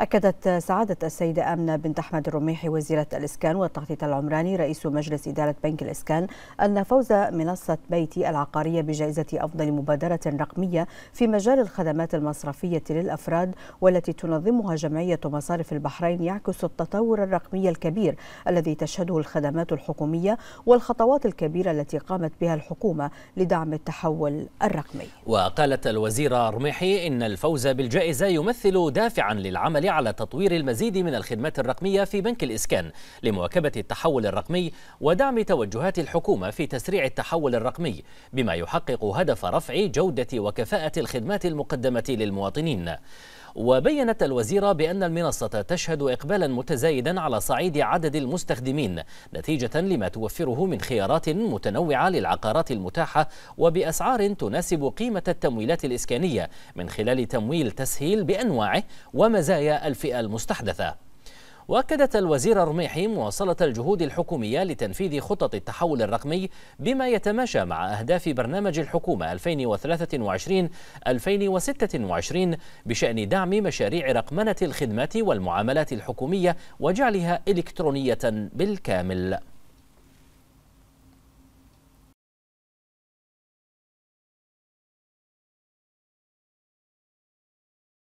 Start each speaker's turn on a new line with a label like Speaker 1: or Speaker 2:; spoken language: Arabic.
Speaker 1: أكدت سعادة السيدة آمنة بنت أحمد الرميحي وزيرة الإسكان والتخطيط العمراني رئيس مجلس إدارة بنك الإسكان أن فوز منصة بيتي العقارية بجائزة أفضل مبادرة رقمية في مجال الخدمات المصرفية للأفراد والتي تنظمها جمعية مصارف البحرين يعكس التطور الرقمي الكبير الذي تشهده الخدمات الحكومية والخطوات الكبيرة التي قامت بها الحكومة لدعم التحول الرقمي
Speaker 2: وقالت الوزيرة الرميحي إن الفوز بالجائزة يمثل دافعا للعمل على تطوير المزيد من الخدمات الرقمية في بنك الإسكان لمواكبة التحول الرقمي ودعم توجهات الحكومة في تسريع التحول الرقمي بما يحقق هدف رفع جودة وكفاءة الخدمات المقدمة للمواطنين وبينت الوزيرة بأن المنصة تشهد إقبالا متزايدا على صعيد عدد المستخدمين نتيجة لما توفره من خيارات متنوعة للعقارات المتاحة وبأسعار تناسب قيمة التمويلات الإسكانية من خلال تمويل تسهيل بأنواعه ومزايا الفئة المستحدثة واكدت الوزيرة رميحي مواصلة الجهود الحكومية لتنفيذ خطط التحول الرقمي بما يتماشى مع أهداف برنامج الحكومة 2023-2026 بشأن دعم مشاريع رقمنة الخدمات والمعاملات الحكومية وجعلها إلكترونية
Speaker 1: بالكامل